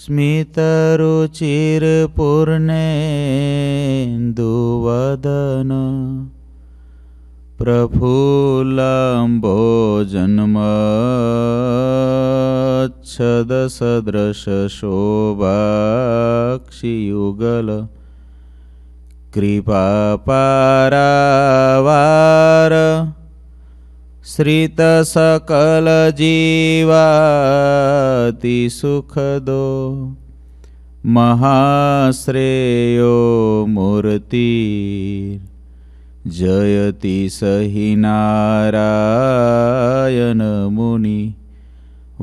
स्मितरुचिरपूर्णेन्दुवदन प्रफुल्लाम्भो जन्मच्छदसदृशोभाक्षियुगल कृपापरावार श्रितसकलजीवातिसुखदो सुखदो महाश्रेयो मूर्तिर् जयति स हि नारायणमुनि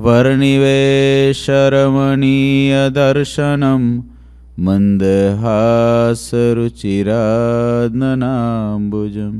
वर्णिवेशरमणीयदर्शनं मन्दहासरुचिरान्नाम्बुजम्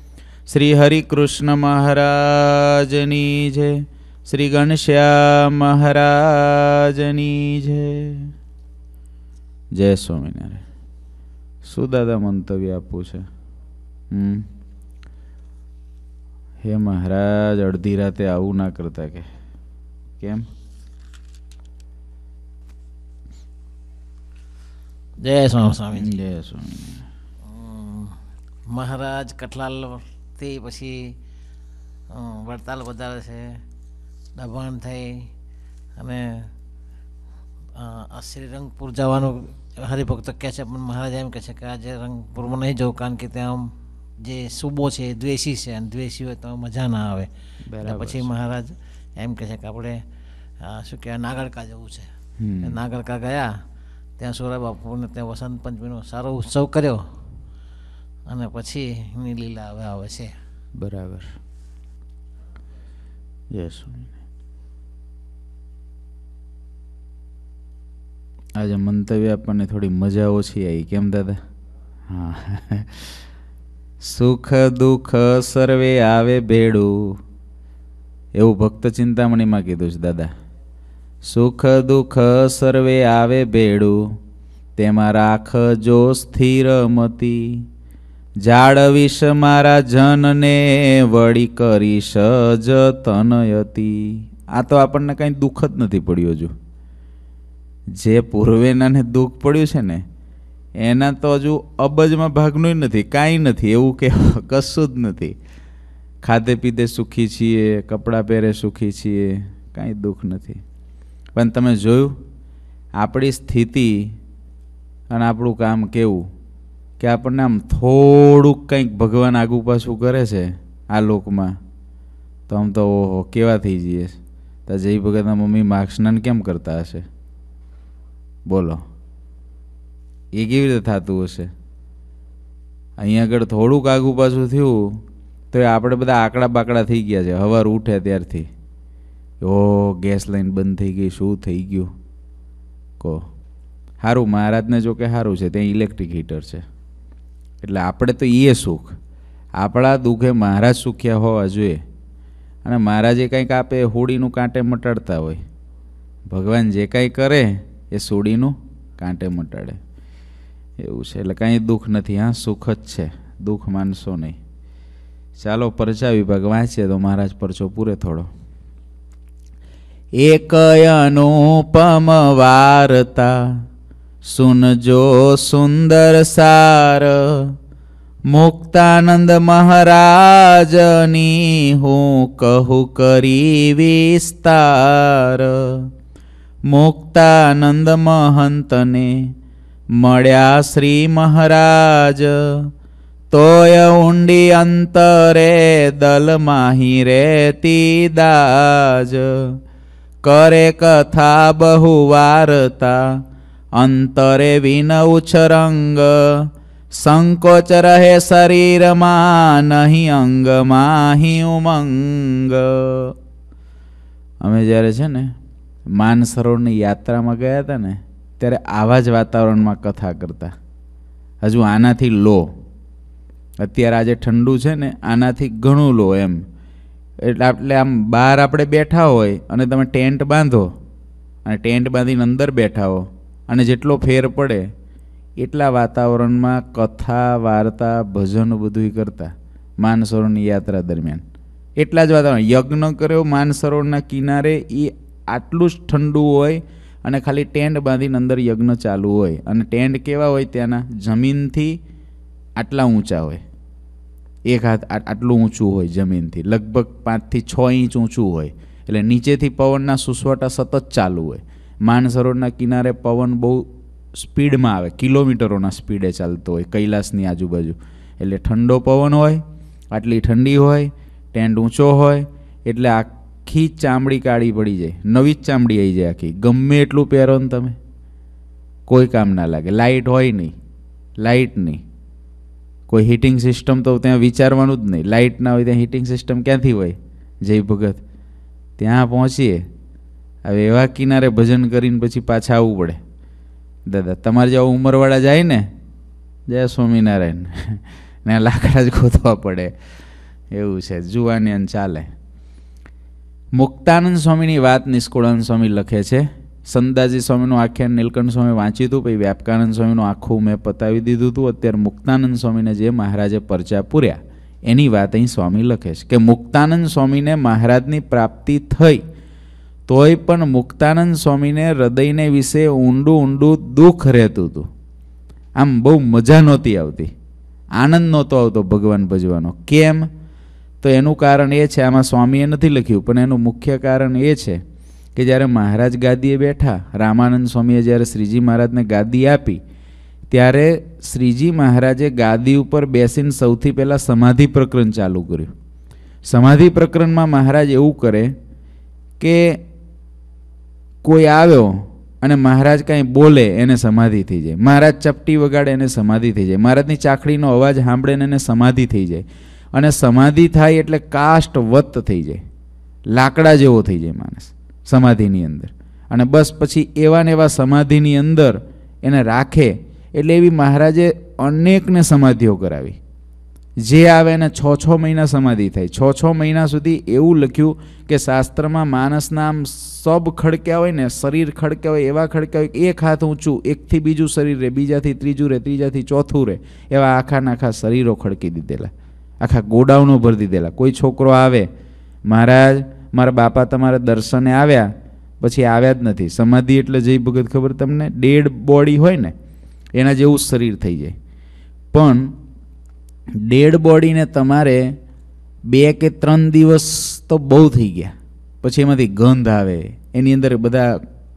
શ્રી હરિકૃષ્ણ મહારાજની જય શ્રી ગણશ્યામ મહારાજની જય જય સ્વામિનારાયણ શું દાદા મંતવ્ય આપવું છે હે મહારાજ અડધી રાતે આવું ના કરતા કે કેમ જય સ્વામી જય સ્વામી મહારાજ કટલાલ ભક્તિ પછી વડતાલ વધારે છે દબાણ થઈ અને શ્રી રંગપુર જવાનું હરિભક્ત કહે છે પણ મહારાજ એમ કહે છે કે આજે રંગપુરમાં નહીં જવું કારણ કે ત્યાં જે સુબો છે એ દ્વેષી છે અને દ્વેષી હોય તો મજા ના આવે પછી મહારાજ એમ કહે છે કે આપણે શું કહેવાય નાગરકા જવું છે નાગરકા ગયા ત્યાં સુરા ત્યાં વસંત પંચમીનો સારો ઉત્સવ કર્યો અને પછીની લીલા હવે આવે છે બરાબર જય આજે મંતવ્ય આપણને થોડી મજા ઓછી આવી કેમ દાદા હા સુખ દુઃખ સર્વે આવે ભેડું એવું ભક્ત ચિંતામણીમાં કીધું છે દાદા સુખ દુઃખ સર્વે આવે ભેડું તેમાં રાખજો સ્થિર મતી જાળવીશ મારા જનને વળી કરીશ જ આ તો આપણને કાંઈ દુઃખ જ નથી પડ્યું હજુ જે પૂર્વેનાને દુઃખ પડ્યું છે ને એના તો હજુ અબજમાં ભાગનું નથી કાંઈ નથી એવું કે કશું જ નથી ખાધે પીધે સુખી છીએ કપડાં પહેરે સુખી છીએ કાંઈ દુઃખ નથી પણ તમે જોયું આપણી સ્થિતિ અને આપણું કામ કેવું કે આપણને આમ થોડુંક કંઈક ભગવાન આગુ પાછું કરે છે આ લોકમાં તો આમ તો ઓહો કેવા થઈ જઈએ તો જય ભગતના મમ્મી માર્ક્સનાન કેમ કરતા હશે બોલો એ કેવી રીતે થતું હશે અહીંયા આગળ થોડુંક આગુ પાછું થયું તો એ આપણે બધા આકડા બાકડા થઈ ગયા છે હવાર ઉઠે ત્યારથી ઓ ગેસ લાઈન બંધ થઈ ગઈ શું થઈ ગયું કહો સારું મહારાજને જો કે સારું છે ત્યાં ઇલેક્ટ્રિક હીટર છે એટલે આપણે તો એ સુખ આપણા દુઃખે મહારાજ સુખ્યા હોવા જોઈએ અને મહારાજે કંઈક આપે એ હોળીનું કાંટે મટાડતા હોય ભગવાન જે કાંઈ કરે એ સોડીનું કાંટે મટાડે એવું છે એટલે કાંઈ દુઃખ નથી હા સુખ જ છે દુઃખ માનશો નહીં ચાલો પરચા વિભાગ વાંચીએ તો મહારાજ પરચો પૂરે થોડો એક અનુપમ વાર્તા સુનજો સુંદર સાર મુક્તાનંદ મહારાજની હું કહું કરી વિસ્તાર મુક્તાનંદ મહંતને મળ્યા શ્રી મહારાજ તોય ઊંડી અંતરે દલ માહી રેતી દાજ કરે કથા બહુ વારતા અંતરે વિન ઉછરંગ સંકોચ રહે શરીરમાં નહીં અંગમાં હિ ઉમંગ અમે જ્યારે છે ને માનસરોવરની યાત્રામાં ગયા હતા ને ત્યારે આવા જ વાતાવરણમાં કથા કરતા હજુ આનાથી લો અત્યારે આજે ઠંડુ છે ને આનાથી ઘણું લો એમ એટલે આપણે આમ બહાર આપણે બેઠા હોય અને તમે ટેન્ટ બાંધો અને ટેન્ટ બાંધીને અંદર બેઠા હો અને જેટલો ફેર પડે એટલા વાતાવરણમાં કથા વાર્તા ભજન બધું કરતા માનસરોવરની યાત્રા દરમિયાન એટલા જ વાતાવરણ યજ્ઞ કર્યો માનસરોવરના કિનારે એ આટલું જ ઠંડુ હોય અને ખાલી ટેન્ટ બાંધીને અંદર યજ્ઞ ચાલુ હોય અને ટેન્ટ કેવા હોય ત્યાંના જમીનથી આટલા ઊંચા હોય એક હાથ આટલું ઊંચું હોય જમીનથી લગભગ પાંચથી છ ઇંચ ઊંચું હોય એટલે નીચેથી પવનના સુસવાટા સતત ચાલુ હોય માનસરોવરના કિનારે પવન બહુ સ્પીડમાં આવે કિલોમીટરોના સ્પીડે ચાલતો હોય કૈલાસની આજુબાજુ એટલે ઠંડો પવન હોય આટલી ઠંડી હોય ટેન્ટ ઊંચો હોય એટલે આખી ચામડી કાળી પડી જાય નવી જ ચામડી આવી જાય આખી ગમે એટલું પહેરો ને તમે કોઈ કામ ના લાગે લાઇટ હોય નહીં લાઇટ નહીં કોઈ હીટિંગ સિસ્ટમ તો ત્યાં વિચારવાનું જ નહીં લાઇટ ના હોય ત્યાં હીટિંગ સિસ્ટમ ક્યાંથી હોય જય ભગત ત્યાં પહોંચીએ હવે એવા કિનારે ભજન કરીને પછી પાછા આવવું પડે દાદા તમારે જેવા ઉંમરવાળા જાય ને જય સ્વામિનારાયણ ને લાકડા જ ગોતવા પડે એવું છે જુવાની અન ચાલે મુક્તાનંદ સ્વામીની વાત નિષ્કુળાનંદ સ્વામી લખે છે સંદાજી સ્વામીનું આખ્યાન નીલકંઠ સ્વામી વાંચ્યું હતું પછી વ્યાપકાનંદ સ્વામીનું આખું મેં પતાવી દીધું હતું અત્યારે મુક્તાનંદ સ્વામીને જે મહારાજે પરચા પૂર્યા એની વાત અહીં સ્વામી લખે છે કે મુક્તાનંદ સ્વામીને મહારાજની પ્રાપ્તિ થઈ તોય પણ મુક્તાનંદ સ્વામીને હૃદયને વિશે ઊંડું ઊંડું દુઃખ રહેતું હતું આમ બહુ મજા નહોતી આવતી આનંદ નહોતો આવતો ભગવાન ભજવાનો કેમ તો એનું કારણ એ છે આમાં સ્વામીએ નથી લખ્યું પણ એનું મુખ્ય કારણ એ છે કે જ્યારે મહારાજ ગાદીએ બેઠા રામાનંદ સ્વામીએ જ્યારે શ્રીજી મહારાજને ગાદી આપી ત્યારે શ્રીજી મહારાજે ગાદી ઉપર બેસીને સૌથી પહેલાં સમાધિ પ્રકરણ ચાલુ કર્યું સમાધિ પ્રકરણમાં મહારાજ એવું કરે કે કોઈ આવ્યો અને મહારાજ કાંઈ બોલે એને સમાધિ થઈ જાય મહારાજ ચપટી વગાડે એને સમાધિ થઈ જાય મહારાજની ચાકડીનો અવાજ સાંભળે ને એને સમાધિ થઈ જાય અને સમાધિ થાય એટલે કાષ્ટ વત્ત થઈ જાય લાકડા જેવો થઈ જાય માણસ સમાધિની અંદર અને બસ પછી એવા ને એવા સમાધિની અંદર એને રાખે એટલે એવી મહારાજે અનેકને સમાધિઓ કરાવી જે આવે એને છ છ મહિના સમાધિ થાય છ છ મહિના સુધી એવું લખ્યું કે શાસ્ત્રમાં માણસના આમ સબ ખડક્યા હોય ને શરીર ખડક્યા હોય એવા ખડક્યા હોય એક હાથ ઊંચું એકથી બીજું શરીર રહે બીજાથી ત્રીજું રહે ત્રીજાથી ચોથું રહે એવા આખા નાખા શરીરો ખડકી દીધેલા આખા ગોડાઉનો ભરી દીધેલા કોઈ છોકરો આવે મહારાજ મારા બાપા તમારા દર્શને આવ્યા પછી આવ્યા જ નથી સમાધિ એટલે જય ભગત ખબર તમને ડેડ બોડી હોય ને એના જેવું શરીર થઈ જાય પણ ડેડ બોડીને તમારે બે કે ત્રણ દિવસ તો બહુ થઈ ગયા પછી એમાંથી ગંધ આવે એની અંદર બધા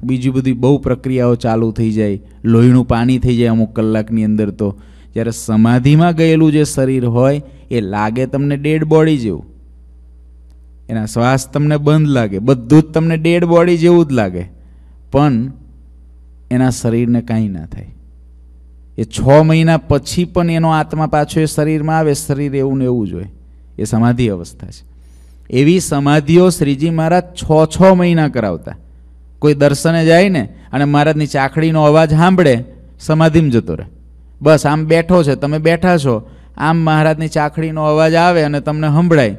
બીજી બધી બહુ પ્રક્રિયાઓ ચાલુ થઈ જાય લોહીનું પાણી થઈ જાય અમુક કલાકની અંદર તો જ્યારે સમાધિમાં ગયેલું જે શરીર હોય એ લાગે તમને ડેડ બોડી જેવું એના શ્વાસ તમને બંધ લાગે બધું જ તમને ડેડ બોડી જેવું જ લાગે પણ એના શરીરને કાંઈ ના થાય એ છ મહિના પછી પણ એનો આત્મા પાછો એ શરીરમાં આવે શરીર એવું ને એવું જ હોય એ સમાધિ અવસ્થા છે એવી સમાધિઓ શ્રીજી મહારાજ છ છ મહિના કરાવતા કોઈ દર્શને જાય ને અને મહારાજની ચાકડીનો અવાજ સાંભળે સમાધિમાં જતો રહે બસ આમ બેઠો છે તમે બેઠા છો આમ મહારાજની ચાકડીનો અવાજ આવે અને તમને સંભળાય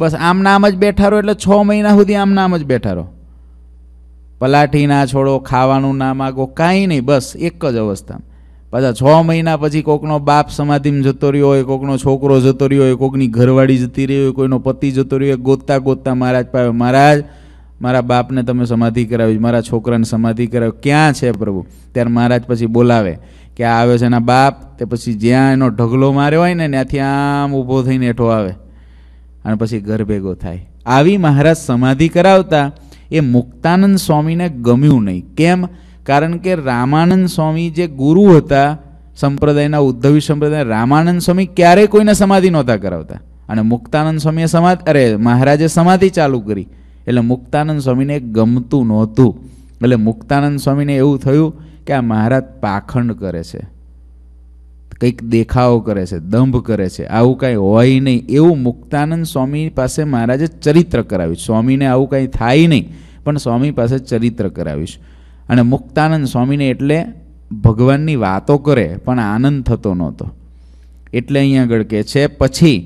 બસ આમ નામ જ બેઠા રહો એટલે છ મહિના સુધી આમ નામ જ બેઠા રહો પલાઠી ના છોડો ખાવાનું ના માગો કાંઈ નહીં બસ એક જ અવસ્થામાં પાછા છ મહિના પછી કોકનો બાપ સમાધિમાં જતો રહ્યો હોય કોકનો છોકરો જતો રહ્યો હોય કોકની ઘરવાળી જતી રહી હોય કોઈનો પતિ જતો રહ્યો હોય ગોતતા ગોતતા મહારાજ પાસે મહારાજ મારા બાપને તમે સમાધિ કરાવી મારા છોકરાને સમાધિ કરાવી ક્યાં છે પ્રભુ ત્યારે મહારાજ પછી બોલાવે કે આ આવે છે એના બાપ તે પછી જ્યાં એનો ઢગલો માર્યો હોય ને ત્યાંથી આમ ઊભો થઈને એઠો આવે અને પછી ઘર ભેગો થાય આવી મહારાજ સમાધિ કરાવતા એ મુક્તાનંદ સ્વામીને ગમ્યું નહીં કેમ કારણ કે રામાનંદ સ્વામી જે ગુરુ હતા સંપ્રદાયના ઉદ્ધવી સંપ્રદાય રામાનંદ સ્વામી ક્યારેય કોઈને સમાધિ નહોતા કરાવતા અને મુક્તાનંદ સ્વામીએ સમાધિ અરે મહારાજે સમાધિ ચાલુ કરી એટલે મુક્તાનંદ સ્વામીને ગમતું નહોતું એટલે મુક્તાનંદ સ્વામીને એવું થયું કે આ મહારાજ પાખંડ કરે છે કંઈક દેખાવો કરે છે દંભ કરે છે આવું કાંઈ હોય નહીં એવું મુક્તાનંદ સ્વામી પાસે મહારાજે ચરિત્ર કરાવ્યું સ્વામીને આવું કાંઈ થાય નહીં પણ સ્વામી પાસે ચરિત્ર કરાવીશ અને મુક્તાનંદ સ્વામીને એટલે ભગવાનની વાતો કરે પણ આનંદ થતો નહોતો એટલે અહીંયા આગળ કે છે પછી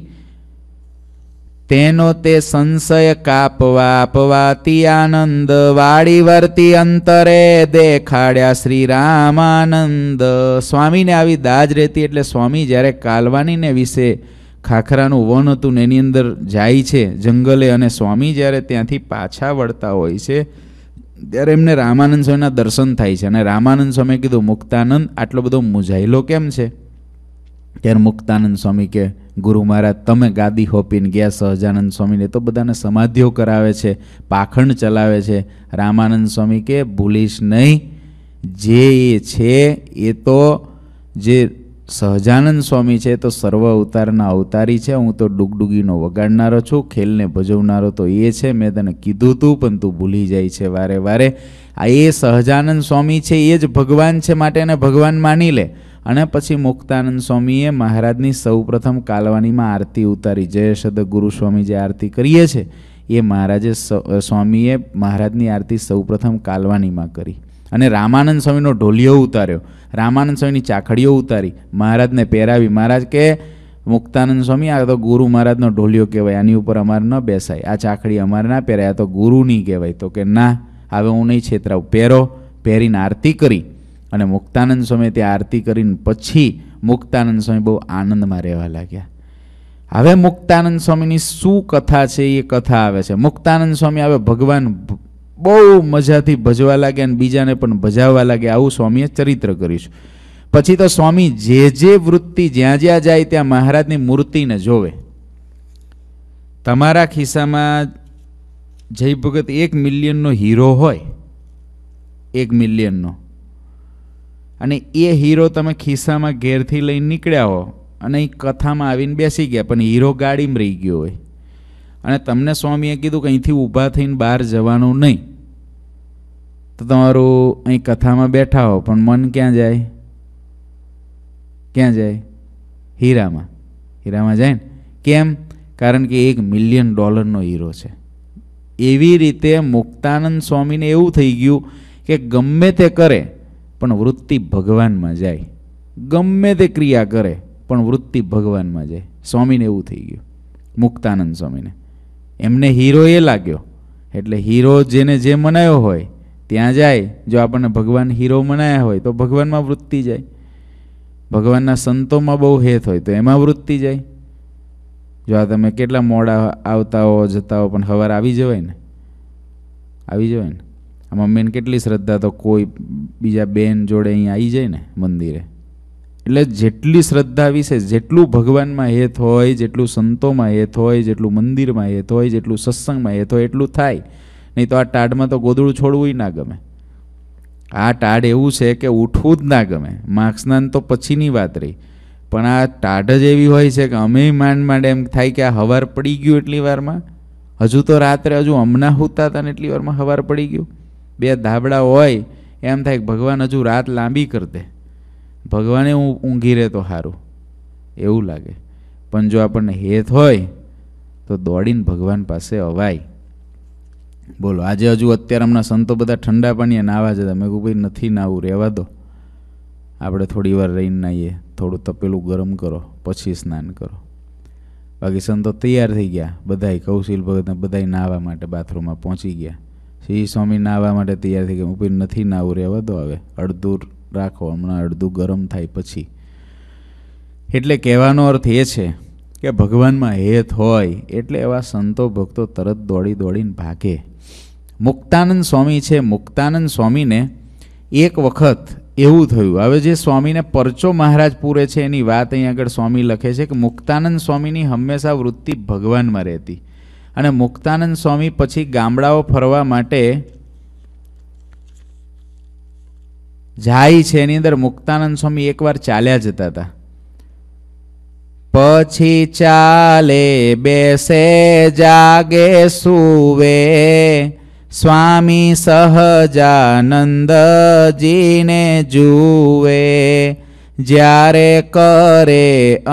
તેનો તે સંશય કાપવા અપવાતી આનંદ વાળી વર્તી અંતરે દેખાડ્યા શ્રી રામાનંદ સ્વામીને આવી દાજ રહેતી એટલે સ્વામી જ્યારે કાલવાનીને વિશે ખાખરાનું વન હતું ને એની અંદર જાય છે જંગલે અને સ્વામી જ્યારે ત્યાંથી પાછા વળતા હોય છે ત્યારે એમને રામાનંદ સ્વામીના દર્શન થાય છે અને રામાનંદ સ્વામી કીધું મુક્તાનંદ આટલો બધો મૂંઝાયેલો કેમ છે ત્યારે મુક્તાનંદ સ્વામી કે ગુરુ મહારાજ તમે ગાદી હોપીને ગયા સહજાનંદ સ્વામીને તો બધાને સમાધિઓ કરાવે છે પાખંડ ચલાવે છે રામાનંદ સ્વામી કે ભૂલીશ નહીં જે એ છે એ તો જે સહજાનંદ સ્વામી છે તો સર્વ અવતારના અવતારી છે હું તો ડુગડુગીનો વગાડનારો છું ખેલને ભજવનારો તો એ છે મેં તને કીધું તું પણ તું ભૂલી જાય છે વારે વારે આ એ સહજાનંદ સ્વામી છે એ જ ભગવાન છે માટે એને ભગવાન માની લે અને પછી મુક્તાનંદ સ્વામીએ મહારાજની સૌપ્રથમ કાલવાણીમાં આરતી ઉતારી જય સદ ગુરુ સ્વામી જે આરતી કરીએ છે એ મહારાજે સ્વામીએ મહારાજની આરતી સૌ પ્રથમ કાલવાણીમાં કરી અને રામાનંદ સ્વામીનો ઢોલિયો ઉતાર્યો રામાનંદ સ્વામીની ચાખડીઓ ઉતારી મહારાજને પહેરાવી મહારાજ કે મુક્તાનંદ સ્વામી આ તો ગુરુ મહારાજનો ઢોલિયો કહેવાય આની ઉપર અમારે ન બેસાય આ ચાખડી અમારે ના પહેરાય આ તો ગુરુની કહેવાય તો કે ના હવે હું નહીં છેતરાવું પહેરો પહેરીને આરતી કરી અને મુક્તાનંદ સ્વામી ત્યાં આરતી કરીને પછી મુક્તાનંદ સ્વામી બહુ આનંદમાં રહેવા લાગ્યા હવે મુક્તાનંદ સ્વામીની શું કથા છે એ કથા આવે છે મુક્તાનંદ સ્વામી હવે ભગવાન બહુ મજાથી ભજવા લાગે અને બીજાને પણ ભજાવવા લાગે આવું સ્વામીએ ચરિત્ર કર્યું પછી તો સ્વામી જે જે વૃત્તિ જ્યાં જ્યાં જાય ત્યાં મહારાજની મૂર્તિને જોવે તમારા ખિસ્સામાં જય ભગત એક મિલિયનનો હીરો હોય એક મિલિયનનો અને એ હીરો તમે ખિસ્સામાં ઘેરથી લઈને નીકળ્યા હો અને એ કથામાં આવીને બેસી ગયા પણ હીરો ગાડીમાં રહી ગયો હોય અને તમને સ્વામીએ કીધું કે અહીંથી ઊભા થઈને બહાર જવાનું નહીં તો તમારું અહીં કથામાં બેઠા હો પણ મન ક્યાં જાય ક્યાં જાય હીરામાં હીરામાં જાય ને કેમ કારણ કે એક મિલિયન ડોલરનો હીરો છે એવી રીતે મુક્તાનંદ સ્વામીને એવું થઈ ગયું કે ગમે તે કરે પણ વૃત્તિ ભગવાનમાં જાય ગમે તે ક્રિયા કરે પણ વૃત્તિ ભગવાનમાં જાય સ્વામીને એવું થઈ ગયું મુક્તાનંદ સ્વામીને એમને હીરો એ લાગ્યો એટલે હીરો જેને જે મનાયો હોય ત્યાં જાય જો આપણને ભગવાન હીરો મનાયા હોય તો ભગવાનમાં વૃત્તિ જાય ભગવાનના સંતોમાં બહુ હેત હોય તો એમાં વૃત્તિ જાય જો આ તમે કેટલા મોડા આવતા હો જતા હો પણ હવાર આવી જવાય ને આવી જવાય ને આ મમ્મીને કેટલી શ્રદ્ધા તો કોઈ બીજા બેન જોડે અહીં આવી જાય ને મંદિરે એટલે જેટલી શ્રદ્ધા વિશે જેટલું ભગવાનમાં હેત હોય જેટલું સંતોમાં હેત હોય જેટલું મંદિરમાં હેત હોય જેટલું સત્સંગમાં હેત હોય એટલું થાય નહીં તો આ ટાઢમાં તો ગોદડું છોડવું ના ગમે આ ટાઢ એવું છે કે ઉઠવું જ ના ગમે માર્ક્સના તો પછીની વાત રહી પણ આ ટાઢ જ એવી હોય છે કે અમે માંડ માંડ એમ થાય કે આ હવાર પડી ગયું એટલી વારમાં હજુ તો રાત્રે હજુ હમણાં હોતા હતા ને એટલી વારમાં હવાર પડી ગયું બે ધાબડા હોય એમ થાય કે ભગવાન હજુ રાત લાંબી કરતે ભગવાને હું ઊંઘી રહે તો સારું એવું લાગે પણ જો આપણને હેત હોય તો દોડીને ભગવાન પાસે અવાય બોલો આજે હજુ અત્યારે હમણાં સંતો બધા ઠંડા પાણીએ નાહવા જતા મેં કહું ભાઈ નથી નાહવું રહેવા દો આપણે થોડી વાર રહીને નાહીએ થોડું તપેલું ગરમ કરો પછી સ્નાન કરો બાકી સંતો તૈયાર થઈ ગયા બધાય કૌશિલ ભગતને બધાય નાહવા માટે બાથરૂમમાં પહોંચી ગયા શ્રી સ્વામી નાહવા માટે તૈયાર થઈ ગયા હું ભાઈ નથી નાહવું રહેવા દો હવે અડધું રાખો હમણાં અડધું ગરમ થાય પછી એટલે કહેવાનો અર્થ એ છે કે ભગવાનમાં હેત હોય એટલે એવા સંતો ભક્તો તરત દોડી દોડીને ભાગે મુક્તાનંદ સ્વામી છે મુક્તાનંદ સ્વામીને એક વખત એવું થયું હવે જે સ્વામીને પરચો મહારાજ પૂરે છે એની વાત અહીં આગળ સ્વામી લખે છે કે મુક્તાનંદ સ્વામીની હંમેશા વૃત્તિ ભગવાનમાં રહેતી અને મુક્તાનંદ સ્વામી પછી ગામડાઓ ફરવા માટે જાય છે એની અંદર મુક્તાનંદ સ્વામી એકવાર ચાલ્યા જતા હતા પછી ચાલે બેસે જાગે સુવે સ્વામી સહજાનંદજીને જુએ જ્યારે કરે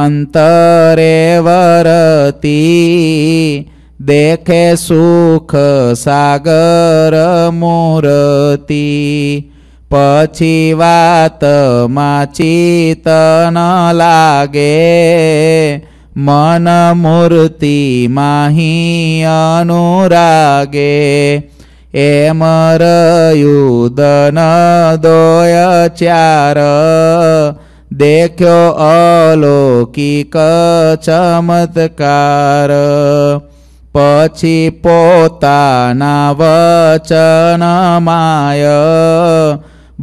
અંતરે વરતી દેખે સુખ સાગર મૂર્તિ પછી વાતમાં ચિતન લાગે મન મૂર્તિ માહી અનુરાગે અમર યુદના દોયા ચાર દેખ્યો અલૌકિક ચમત્કાર પછી પોતાના વચન માય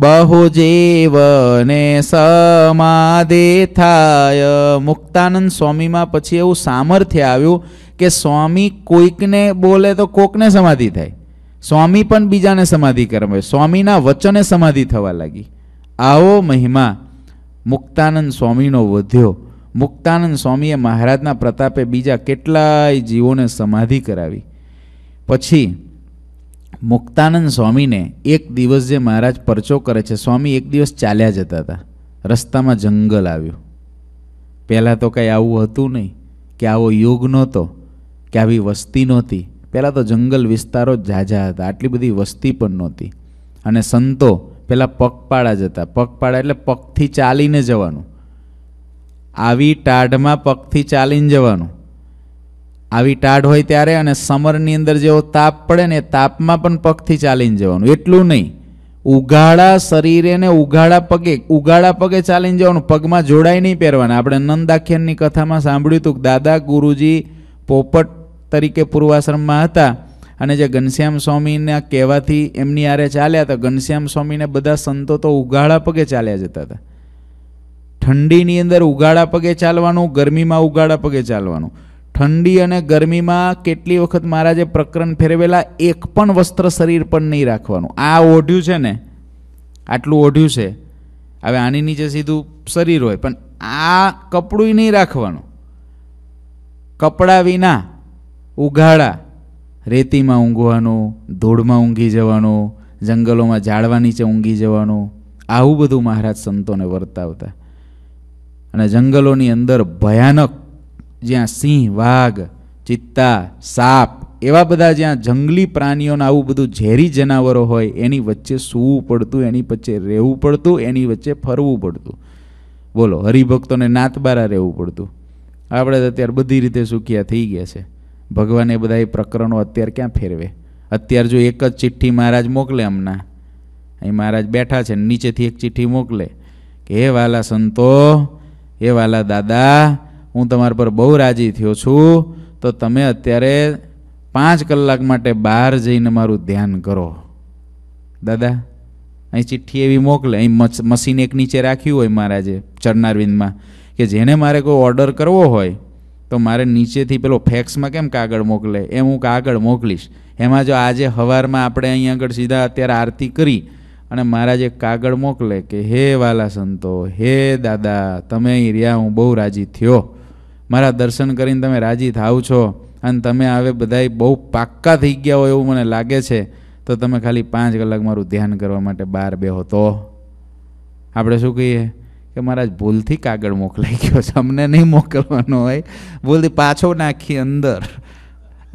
બહુજીવને સમાદે થાય મુક્તાનંદ સ્વામીમાં પછી એવું सामर्थ्य આવ્યું કે સ્વામી કોઈકને બોલે તો કોઈકને સમાધી થાય સ્વામી પણ બીજાને સમાધિ કરાવે સ્વામીના વચને સમાધિ થવા લાગી આવો મહિમા મુક્તાનંદ સ્વામીનો વધ્યો મુક્તાનંદ સ્વામીએ મહારાજના પ્રતાપે બીજા કેટલાય જીવોને સમાધિ કરાવી પછી મુક્તાનંદ સ્વામીને એક દિવસ જે મહારાજ પરચો કરે છે સ્વામી એક દિવસ ચાલ્યા જતા હતા રસ્તામાં જંગલ આવ્યું પહેલાં તો કંઈ આવું હતું નહીં કે આવો યોગ નહોતો કે આવી વસ્તી નહોતી પહેલાં તો જંગલ વિસ્તારો ઝાઝા હતા આટલી બધી વસ્તી પણ નહોતી અને સંતો પહેલાં પગપાળા જ હતા પગપાળા એટલે પગથી ચાલીને જવાનું આવી ટાઢમાં પગથી ચાલીને જવાનું આવી ટાઢ હોય ત્યારે અને સમરની અંદર જેવો તાપ પડે ને એ તાપમાં પણ પગથી ચાલીને જવાનું એટલું નહીં ઉઘાડા શરીરે ને ઉઘાડા પગે ઉઘાડા પગે ચાલીને જવાનું પગમાં જોડાઈ નહીં પહેરવાના આપણે નંદાખ્યાનની કથામાં સાંભળ્યું હતું દાદા ગુરુજી પોપટ તરીકે પૂર્વાશ્રમમાં હતા અને જે ઘનશ્યામ સ્વામીના કહેવાથી એમની આરે ચાલ્યા હતા ઘનશ્યામ સ્વામીને બધા સંતો તો ઉઘાડા પગે ચાલ્યા જતા હતા ઠંડીની અંદર ઉઘાડા પગે ચાલવાનું ગરમીમાં ઉઘાડા પગે ચાલવાનું ઠંડી અને ગરમીમાં કેટલી વખત મહારાજે પ્રકરણ ફેરવેલા એક પણ વસ્ત્ર શરીર પર નહીં રાખવાનું આ ઓઢ્યું છે ને આટલું ઓઢ્યું છે હવે આની નીચે સીધું શરીર હોય પણ આ કપડું નહીં રાખવાનું કપડાં વિના ઉઘાડા રેતીમાં ઊંઘવાનું ધૂળમાં ઊંઘી જવાનું જંગલોમાં ઝાડવા નીચે ઊંઘી જવાનું આવું બધું મહારાજ સંતોને વર્તાવતા અને જંગલોની અંદર ભયાનક જ્યાં સિંહ વાઘ ચિત્તા સાપ એવા બધા જ્યાં જંગલી પ્રાણીઓના આવું બધું ઝેરી જનાવરો હોય એની વચ્ચે સૂવું પડતું એની વચ્ચે રહેવું પડતું એની વચ્ચે ફરવું પડતું બોલો હરિભક્તોને નાતબારા રહેવું પડતું આપણે અત્યારે બધી રીતે સુખિયા થઈ ગયા છે ભગવાન એ બધા એ પ્રકરણો અત્યારે ક્યાં ફેરવે અત્યારે જો એક જ ચિઠ્ઠી મહારાજ મોકલે હમણાં અહીં મહારાજ બેઠા છે નીચેથી એક ચિઠ્ઠી મોકલે કે હે વાલા સંતો હે વાલા દાદા હું તમારા પર બહુ રાજી થયો છું તો તમે અત્યારે પાંચ કલાક માટે બહાર જઈને મારું ધ્યાન કરો દાદા અહીં ચિઠ્ઠી એવી મોકલે અહીં મશીન એક નીચે રાખ્યું હોય મહારાજે ચરનારવિંદમાં કે જેને મારે કોઈ ઓર્ડર કરવો હોય તો મારે નીચેથી પેલો ફેક્સમાં કેમ કાગળ મોકલે એમ હું કાગળ મોકલીશ એમાં જો આજે હવારમાં આપણે અહીંયા આગળ સીધા અત્યારે આરતી કરી અને મારા જે કાગળ મોકલે કે હે વાલા સંતો હે દાદા તમે અહીં રહ્યા હું બહુ રાજી થયો મારા દર્શન કરીને તમે રાજી થાવ છો અને તમે હવે બધાય બહુ પાક્કા થઈ ગયા હોય એવું મને લાગે છે તો તમે ખાલી પાંચ કલાક મારું ધ્યાન કરવા માટે બહાર બેહો તો આપણે શું કહીએ કે મહારાજ ભૂલથી કાગળ મોકલાઈ ગયો છે અમને નહીં મોકલવાનો હોય ભૂલથી પાછો નાખી અંદર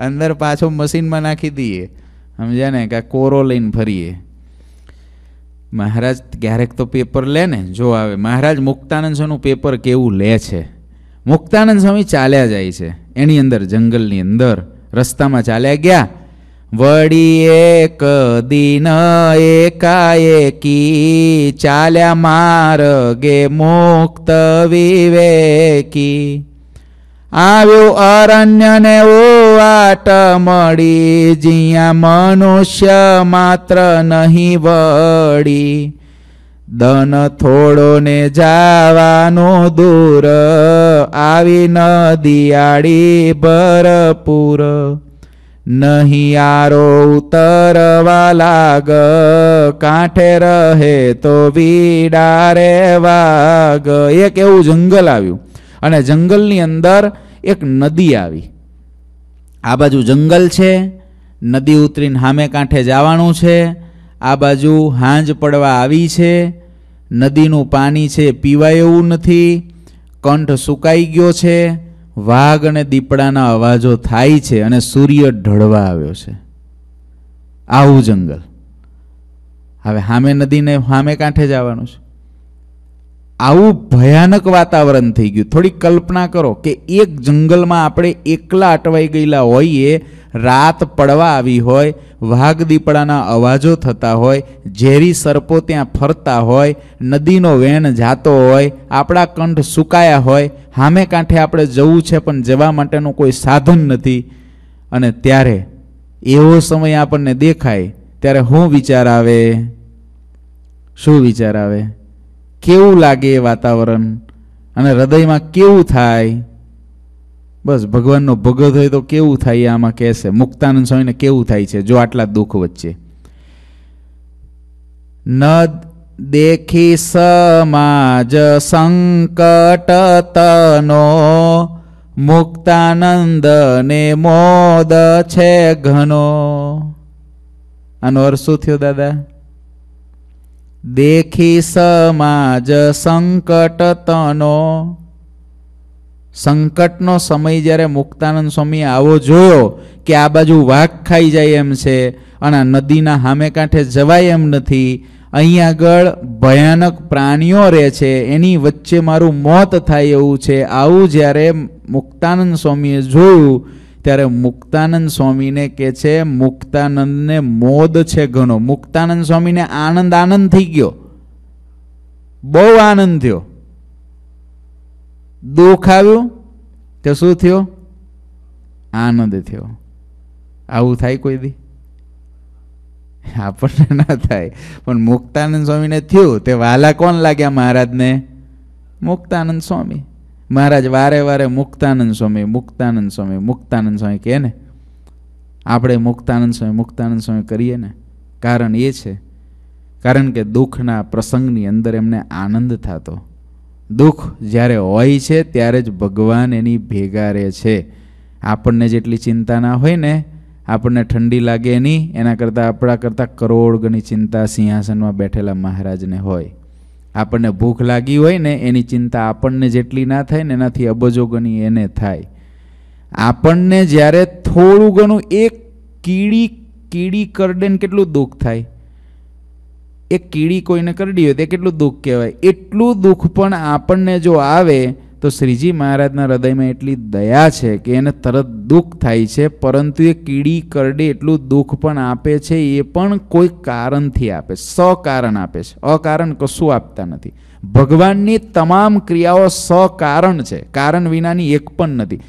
અંદર પાછો મશીનમાં નાખી દઈએ સમજ્યા ને કે કોરો લઈને ફરીએ મહારાજ ક્યારેક તો પેપર લે ને જો આવે મહારાજ મુક્તાનંદ સ્વામીનું પેપર કેવું લે છે મુક્તાનંદ સ્વામી ચાલ્યા જાય છે એની અંદર જંગલની અંદર રસ્તામાં ચાલ્યા ગયા વળી એક દિન એકાએકી ચાલ્યા માર્ગે મુક્ત વિવેકી આવ્યું અરણ્યને ઓવાટ મળી જ્યાં મનુષ્ય માત્ર નહીં વળી દન થોડોને જાવાનું દૂર આવી નદિયાળી ભરપૂર નહિયારો ઉતરવા લાગ કાંઠે રહે તો રે વાગ એક એવું જંગલ આવ્યું અને જંગલની અંદર એક નદી આવી આ બાજુ જંગલ છે નદી ઉતરીને હામે કાંઠે જવાનું છે આ બાજુ હાંજ પડવા આવી છે નદીનું પાણી છે પીવાય એવું નથી કંઠ સુકાઈ ગયો છે વાઘ અને દીપડાના અવાજો થાય છે અને સૂર્ય ઢળવા આવ્યો છે આવું જંગલ હવે હામે નદીને હામે કાંઠે જવાનું છે આવું ભયાનક વાતાવરણ થઈ ગયું થોડી કલ્પના કરો કે એક જંગલમાં આપણે એકલા અટવાઈ ગયેલા હોઈએ રાત પડવા આવી હોય વાઘ દીપડાના અવાજો થતા હોય ઝેરી સર્પો ત્યાં ફરતા હોય નદીનો વેણ જાતો હોય આપણા કંઠ સુકાયા હોય હામે કાંઠે આપણે જવું છે પણ જવા માટેનું કોઈ સાધન નથી અને ત્યારે એવો સમય આપણને દેખાય ત્યારે શું વિચાર આવે શું વિચાર આવે કેવું લાગે એ વાતાવરણ અને હૃદયમાં કેવું થાય બસ ભગવાનનો ભગત હોય તો કેવું થાય આમાં કહેશે મુક્તાનંદ સ્વામીને કેવું થાય છે જો આટલા દુઃખ વચ્ચે ન દેખી સમાજ સંકટ તનો મુક્તાનંદ ને મોદ છે ઘનો આનો અર્થ શું થયો દાદા દેખી સમાજ સંકટતનો સંકટનો સમય જ્યારે મુક્તાનંદ સ્વામી આવો જોયો કે આ બાજુ વાઘ ખાઈ જાય એમ છે અને નદીના હામે કાંઠે જવાય એમ નથી અહીં આગળ ભયાનક પ્રાણીઓ રહે છે એની વચ્ચે મારું મોત થાય એવું છે આવું જ્યારે મુક્તાનંદ સ્વામીએ જોયું ત્યારે મુક્તાનંદ સ્વામીને કહે છે મુક્તાનંદને મોદ છે ઘણો મુક્તાનંદ સ્વામીને આનંદ આનંદ થઈ ગયો બહુ આનંદ થયો દુઃખ આવ્યું કે શું થયો આનંદ થયો આવું થાય કોઈ દી આપણને ના થાય પણ મુક્તાનંદ સ્વામીને થયું તે વાલા કોણ લાગ્યા મહારાજને મુક્તાનંદ સ્વામી મહારાજ વારે વારે મુક્તાનંદ સ્વામી મુક્તાનંદ સ્વામી મુક્તાનંદ સ્વામી કહે ને આપણે મુક્તાનંદ સ્વામી મુક્તાનંદ સ્વામી કરીએ ને કારણ એ છે કારણ કે દુઃખના પ્રસંગની અંદર એમને આનંદ થતો દુઃખ જ્યારે હોય છે ત્યારે જ ભગવાન એની ભેગા રહે છે આપણને જેટલી ચિંતા ના હોય ને આપણને ઠંડી લાગે એની એના કરતાં આપણા કરતાં કરોડ ગણી ચિંતા સિંહાસનમાં બેઠેલા મહારાજને હોય આપણને ભૂખ લાગી હોય ને એની ચિંતા આપણને જેટલી ના થાય ને એનાથી અબજોગણી એને થાય આપણને જ્યારે થોડું ઘણું એક કીડી કીડી કરડે ને કેટલું દુઃખ થાય એ કીડી કોઈને કરડી હોય તે કેટલું દુઃખ કહેવાય એટલું દુઃખ પણ આપણને જો આવે તો શ્રીજી મહારાજના હૃદયમાં એટલી દયા છે કે એને તરત દુઃખ થાય છે પરંતુ એ કીડી કરડે એટલું દુઃખ પણ આપે છે એ પણ કોઈ કારણથી આપે સકારણ આપે છે અકારણ કશું આપતા નથી ભગવાનની તમામ ક્રિયાઓ સકારણ છે કારણ વિનાની એક પણ નથી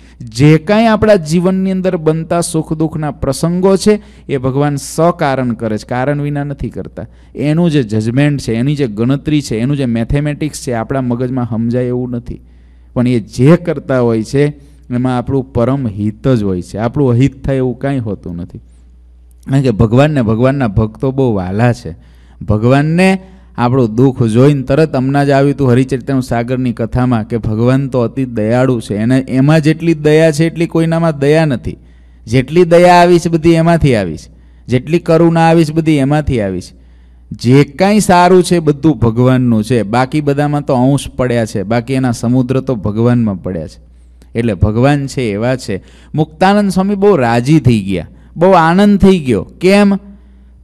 જે કાંઈ આપણા જીવનની અંદર બનતા સુખ દુઃખના પ્રસંગો છે એ ભગવાન સકારણ કરે છે કારણ વિના નથી કરતા એનું જે જજમેન્ટ છે એની જે ગણતરી છે એનું જે મેથેમેટિક્સ છે આપણા મગજમાં સમજાય એવું નથી પણ એ જે કરતા હોય છે એમાં આપણું પરમ હિત જ હોય છે આપણું અહિત થાય એવું કાંઈ હોતું નથી કારણ કે ભગવાનને ભગવાનના ભક્તો બહુ વાલા છે ભગવાનને આપણું દુઃખ જોઈને તરત હમણાં જ આવ્યું હતું હરિચરિત્રનું સાગરની કથામાં કે ભગવાન તો અતિ દયાળુ છે એને એમાં જેટલી દયા છે એટલી કોઈનામાં દયા નથી જેટલી દયા આવી છે બધી એમાંથી આવી છે જેટલી કરુણા આવી છે બધી એમાંથી આવી છે જે કાંઈ સારું છે બધું ભગવાનનું છે બાકી બધામાં તો અંશ પડ્યા છે બાકી એના સમુદ્ર તો ભગવાનમાં પડ્યા છે એટલે ભગવાન છે એવા છે મુક્તાનંદ સ્વામી બહુ રાજી થઈ ગયા બહુ આનંદ થઈ ગયો કેમ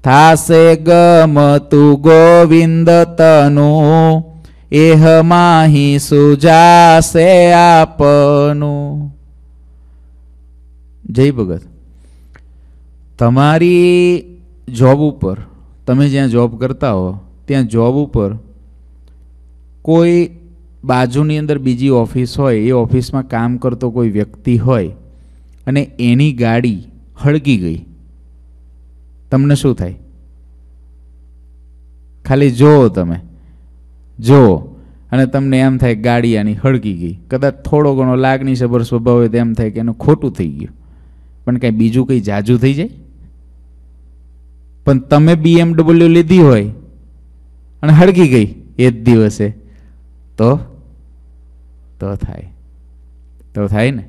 થાશે ગમ તું ગોવિંદ તનુ એહ માહી સુજાસે આપનું જય ભગત તમારી જોબ ઉપર તમે જ્યાં જોબ કરતા હો ત્યાં જોબ ઉપર કોઈ બાજુની અંદર બીજી ઓફિસ હોય એ ઓફિસમાં કામ કરતો કોઈ વ્યક્તિ હોય અને એની ગાડી હળગી ગઈ તમને શું થાય ખાલી જુઓ તમે જુઓ અને તમને એમ થાય ગાડી આની હળગી ગઈ કદાચ થોડો ઘણો લાગણીસભર સ્વભાવ હોય તો એમ થાય કે એનું ખોટું થઈ ગયું પણ કાંઈ બીજું કંઈ જાજુ થઈ જાય પણ તમે બીએમડબલ્યુ લીધી હોય અને હળગી ગઈ એ જ દિવસે તો તો થાય તો થાય ને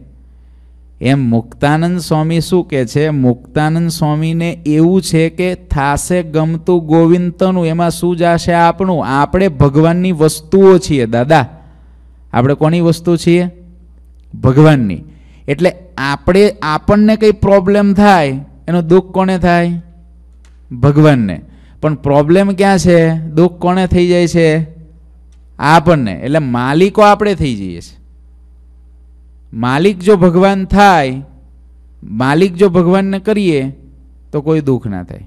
એમ મુક્તાનંદ સ્વામી શું કહે છે મુક્તાનંદ સ્વામીને એવું છે કે થાશે ગમતું ગોવિંદનું એમાં શું જાશે આપણું આપણે ભગવાનની વસ્તુઓ છીએ દાદા આપણે કોની વસ્તુ છીએ ભગવાનની એટલે આપણે આપણને કંઈ પ્રોબ્લેમ થાય એનું દુઃખ કોને થાય ભગવાનને પણ પ્રોબ્લેમ ક્યાં છે દુઃખ કોને થઈ જાય છે આપણને એટલે માલિકો આપણે થઈ જઈએ છીએ માલિક જો ભગવાન થાય માલિક જો ભગવાનને કરીએ તો કોઈ દુઃખ ના થાય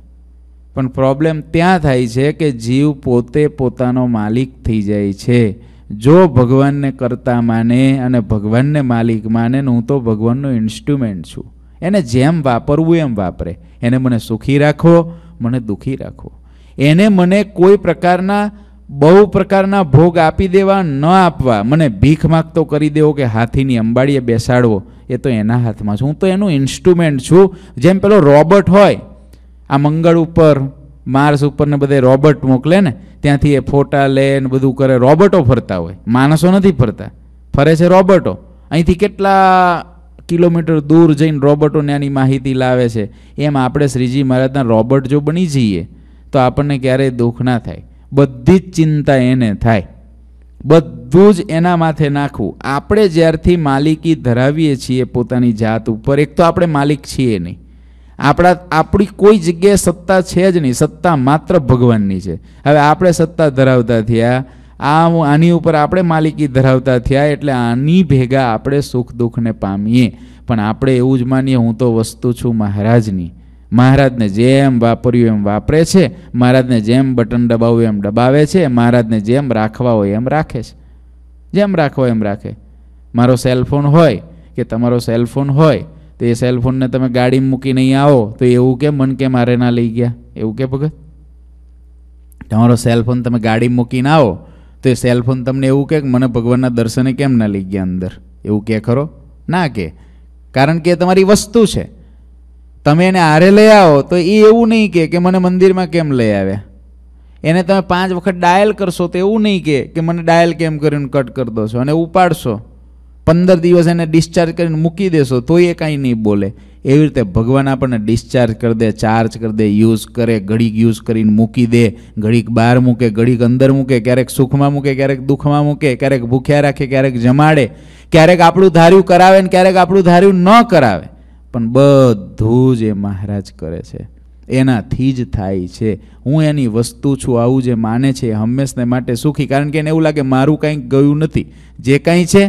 પણ પ્રોબ્લેમ ત્યાં થાય છે કે જીવ પોતે પોતાનો માલિક થઈ જાય છે જો ભગવાનને કરતા માને અને ભગવાનને માલિક માને હું તો ભગવાનનું ઇન્સ્ટ્રુમેન્ટ છું એને જેમ વાપરવું એમ વાપરે એને મને સુખી રાખો મને દુઃખી રાખો એને મને કોઈ પ્રકારના બહુ પ્રકારના ભોગ આપી દેવા ન આપવા મને ભીખ માગતો કરી દેવો કે હાથીની અંબાડીએ બેસાડવો એ તો એના હાથમાં છે હું તો એનું ઇન્સ્ટ્રુમેન્ટ છું જેમ પેલો રોબર્ટ હોય આ મંગળ ઉપર માર્સ ઉપર ને બધે રોબર્ટ મોકલે ને ત્યાંથી એ ફોટા લે ને બધું કરે રોબર્ટો ફરતા હોય માણસો નથી ફરતા ફરે છે રોબર્ટો અહીંથી કેટલા કિલોમીટર દૂર જઈને રોબોટોને આની માહિતી લાવે છે એમ આપણે શ્રીજી મહારાજના રોબોટ જો બની જઈએ તો આપણને ક્યારેય દુઃખ ના થાય બધી જ ચિંતા એને થાય બધું જ એના માથે નાખવું આપણે જ્યારથી માલિકી ધરાવીએ છીએ પોતાની જાત ઉપર એક તો આપણે માલિક છીએ નહીં આપણા આપણી કોઈ જગ્યાએ સત્તા છે જ નહીં સત્તા માત્ર ભગવાનની છે હવે આપણે સત્તા ધરાવતા થયા આ આની ઉપર આપણે માલિકી ધરાવતા થયા એટલે આની ભેગા આપણે સુખ દુઃખને પામીએ પણ આપણે એવું જ માનીએ હું તો વસ્તુ છું મહારાજની મહારાજને જેમ વાપર્યું એમ વાપરે છે મહારાજને જેમ બટન દબાવવું એમ દબાવે છે મહારાજને જેમ રાખવા હોય એમ રાખે છે જેમ રાખવા એમ રાખે મારો સેલફોન હોય કે તમારો સેલફોન હોય તો એ સેલફોનને તમે ગાડી મૂકી નહીં આવો તો એવું કે મન કે મારે ના લઈ ગયા એવું કે ભગત તમારો સેલફોન તમે ગાડી મૂકીને આવો તો એ ફોન તમને એવું કહે કે મને ભગવાનના દર્શને કેમ ના લઈ ગયા અંદર એવું કહે ખરો ના કે કારણ કે તમારી વસ્તુ છે તમે એને હારે લઈ આવો તો એ એવું નહીં કે મને મંદિરમાં કેમ લઈ આવ્યા એને તમે પાંચ વખત ડાયલ કરશો તો એવું નહીં કે મને ડાયલ કેમ કરીને કટ કરી દો છો અને ઉપાડશો પંદર દિવસ એને ડિસ્ચાર્જ કરીને મૂકી દેશો તો એ કાંઈ નહીં બોલે એવી રીતે ભગવાન આપણને ડિસ્ચાર્જ કરી દે ચાર્જ કરી દે યુઝ કરે ઘડીક યુઝ કરીને મૂકી દે ઘડીક બહાર મૂકે ઘડીક અંદર મૂકે ક્યારેક સુખમાં મૂકે ક્યારેક દુઃખમાં મૂકે ક્યારેક ભૂખ્યા રાખે ક્યારેક જમાડે ક્યારેક આપણું ધાર્યું કરાવે ને ક્યારેક આપણું ધાર્યું ન કરાવે પણ બધું જ એ મહારાજ કરે છે એનાથી જ થાય છે હું એની વસ્તુ છું આવું જે માને છે હંમેશને માટે સુખી કારણ કે એને એવું લાગે મારું કંઈક ગયું નથી જે કંઈ છે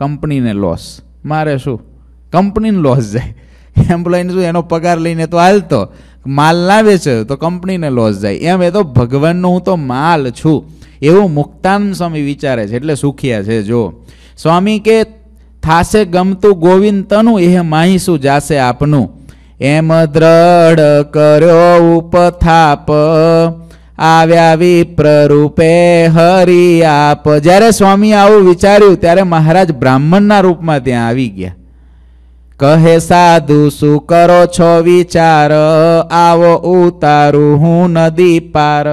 કંપનીને લોસ મારે શું કંપનીને લોસ જાય એમ્પ્લોયને શું એનો પગાર લઈને તો હાલતો માલ ના વેચે તો કંપનીને લોસ જાય એમ એ તો ભગવાનનો હું તો માલ છું એવું મુક્તાન સ્વામી વિચારે છે એટલે સુખિયા છે જો સ્વામી કે થાશે ગમતું ગોવિંદ તનું એ માહીશું જાશે આપનું એમ દ્રઢ કર્યો ઉપથાપ આવ્યા વિપ્ર રૂપે હરિ આપ જ્યારે સ્વામી આવું વિચાર્યું ત્યારે મહારાજ બ્રાહ્મણના રૂપમાં ત્યાં આવી ગયા કહે સાધુ શું કરો છો વિચાર આવો ઉતારું હું નદી પાર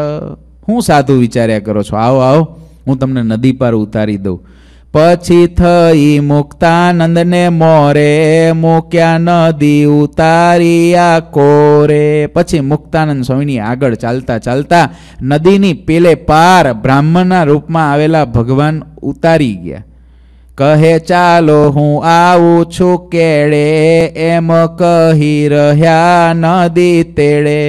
હું સાધુ વિચાર્યા કરો છો આવો આવો હું તમને નદી પાર ઉતારી દઉં પછી થઈ મુક્તાનંદને મોરે મૂક્યા નદી ઉતારિયા કોરે પછી મુક્તાનંદ સ્વામીની આગળ ચાલતા ચાલતા નદીની પેલે પાર બ્રાહ્મણના રૂપમાં આવેલા ભગવાન ઉતારી ગયા કહે ચાલો હું આવું છું કેળે એમ કહી રહ્યા નદી તેળે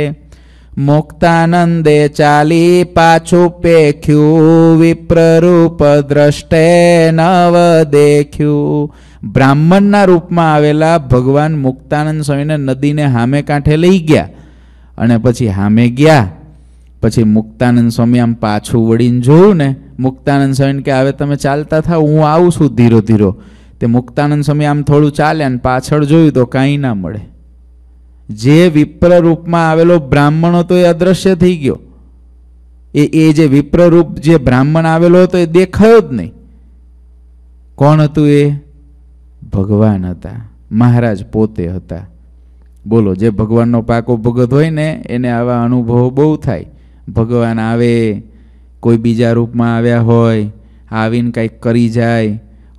મુક્તાનંદે ચાલી પાછું પેખ્યું વિપ્રરૂપ દ્રષ્ટે નવ દેખ્યું બ્રાહ્મણના રૂપમાં આવેલા ભગવાન મુક્તાનંદ સ્વામીને નદીને હામે કાંઠે લઈ ગયા અને પછી હામે ગયા પછી મુક્તાનંદ સ્વામી આમ પાછું વળીને જોયું ને મુક્તાનંદ સ્વામીને કે હવે તમે ચાલતા થાવ હું આવું છું ધીરો ધીરો તે મુક્તાનંદ સ્વામી આમ થોડું ચાલ્યા અને પાછળ જોયું તો કાંઈ ના મળે જે વિપ્ર રૂપમાં આવેલો બ્રાહ્મણ હતો એ અદ્રશ્ય થઈ ગયો એ એ જે વિપ્ર રૂપ જે બ્રાહ્મણ આવેલો હતો એ દેખાયો જ નહીં કોણ હતું એ ભગવાન હતા મહારાજ પોતે હતા બોલો જે ભગવાનનો પાકો ભગત હોય ને એને આવા અનુભવો બહુ થાય ભગવાન આવે કોઈ બીજા રૂપમાં આવ્યા હોય આવીને કંઈક કરી જાય